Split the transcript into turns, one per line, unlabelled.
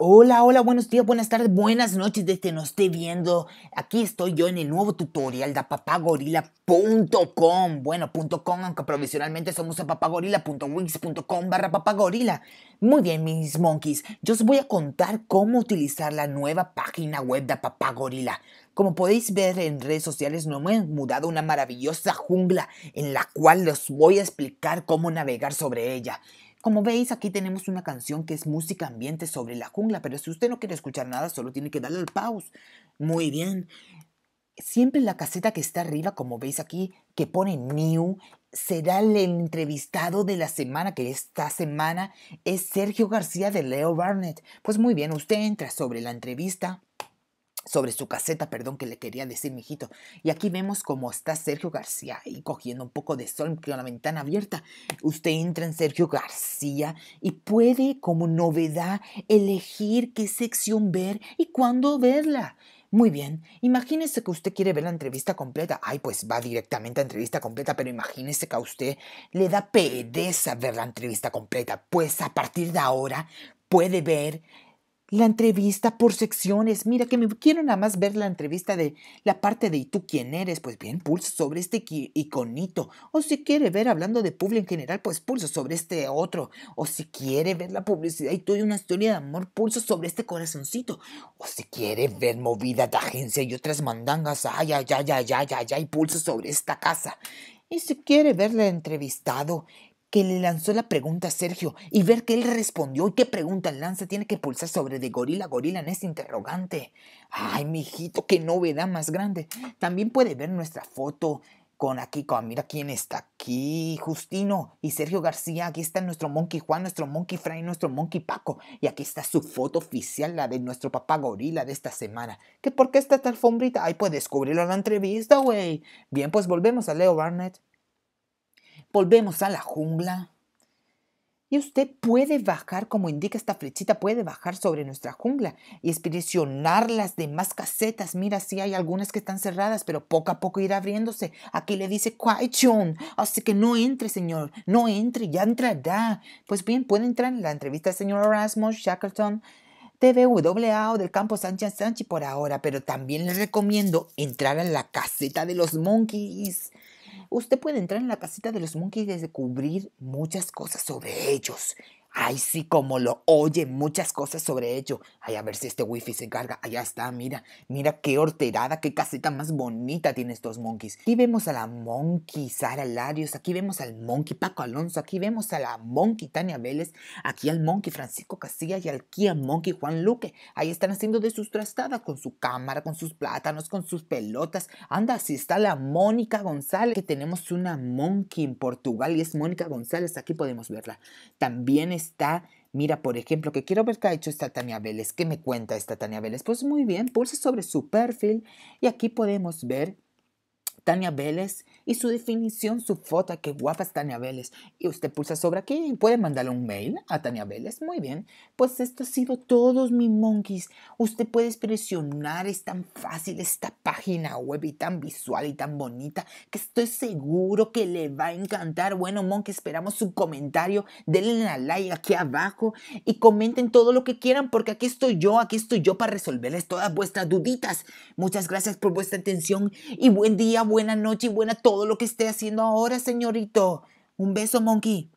Hola, hola, buenos días, buenas tardes, buenas noches desde nos esté viendo. Aquí estoy yo en el nuevo tutorial de papagorila.com. Bueno, .com, aunque provisionalmente somos a papagorila.wix.com barra papagorila. Muy bien, mis monkeys, yo os voy a contar cómo utilizar la nueva página web de Papagorila. Como podéis ver en redes sociales, no me he mudado una maravillosa jungla en la cual les voy a explicar cómo navegar sobre ella. Como veis, aquí tenemos una canción que es música ambiente sobre la jungla, pero si usted no quiere escuchar nada, solo tiene que darle al pause. Muy bien. Siempre la caseta que está arriba, como veis aquí, que pone New, será el entrevistado de la semana, que esta semana es Sergio García de Leo Barnett. Pues muy bien, usted entra sobre la entrevista sobre su caseta, perdón, que le quería decir, mijito. Y aquí vemos cómo está Sergio García ahí cogiendo un poco de sol con la ventana abierta. Usted entra en Sergio García y puede, como novedad, elegir qué sección ver y cuándo verla. Muy bien, imagínese que usted quiere ver la entrevista completa. Ay, pues va directamente a entrevista completa, pero imagínese que a usted le da pereza ver la entrevista completa. Pues a partir de ahora puede ver la entrevista por secciones. Mira, que me quiero nada más ver la entrevista de la parte de ¿y tú quién eres? Pues bien, pulso sobre este iconito. O si quiere ver hablando de público en general, pues pulso sobre este otro. O si quiere ver la publicidad y tú y una historia de amor, pulso sobre este corazoncito. O si quiere ver movida de agencia y otras mandangas, ay, ay, ay, ay, ay, ay, ay, pulso sobre esta casa. Y si quiere verle entrevistado que le lanzó la pregunta a Sergio y ver que él respondió y qué pregunta lanza tiene que pulsar sobre de gorila a gorila en ese interrogante. Ay, mijito, qué novedad más grande. También puede ver nuestra foto con aquí, con, mira quién está aquí, Justino y Sergio García, aquí está nuestro Monkey Juan, nuestro Monkey Fray, nuestro Monkey Paco, y aquí está su foto oficial, la de nuestro papá gorila de esta semana. ¿Qué por qué está esta alfombrita? Ay, puede descubrirlo en la entrevista, güey. Bien, pues volvemos a Leo Barnett volvemos a la jungla. Y usted puede bajar, como indica esta flechita, puede bajar sobre nuestra jungla y expedicionar las demás casetas. Mira, sí hay algunas que están cerradas, pero poco a poco irá abriéndose. Aquí le dice Kwaichon, así que no entre, señor, no entre, ya entrará. Pues bien, puede entrar en la entrevista del señor Erasmus Shackleton. TVWA o del campo Sánchez Sánchez por ahora, pero también le recomiendo entrar a la caseta de los monkeys. Usted puede entrar en la casita de los monkeys y descubrir muchas cosas sobre ellos. Ay, sí, como lo oye, muchas cosas sobre ello. Ay, a ver si este wifi se carga. Allá está, mira, mira qué horterada, qué casita más bonita tiene estos monkeys. Aquí vemos a la monkey Sara Larios, aquí vemos al monkey Paco Alonso, aquí vemos a la monkey Tania Vélez, aquí al monkey Francisco Casilla y al monkey Juan Luque. Ahí están haciendo de sus trastadas con su cámara, con sus plátanos, con sus pelotas. Anda, así está la Mónica González, que tenemos una monkey en Portugal y es Mónica González, aquí podemos verla. También es está, mira, por ejemplo, que quiero ver qué ha hecho esta Tania Vélez, qué me cuenta esta Tania Vélez. Pues muy bien, pulse sobre su perfil y aquí podemos ver Tania Vélez y su definición, su foto, qué guapa es Tania Vélez. Y usted pulsa sobre aquí y puede mandarle un mail a Tania Vélez. Muy bien, pues esto ha sido todos mis monkeys. Usted puede presionar, es tan fácil esta página web y tan visual y tan bonita que estoy seguro que le va a encantar. Bueno, monkey, esperamos su comentario. Denle la like aquí abajo y comenten todo lo que quieran porque aquí estoy yo, aquí estoy yo para resolverles todas vuestras duditas. Muchas gracias por vuestra atención y buen día, buena noche y buena todo lo que esté haciendo ahora, señorito. Un beso, monkey.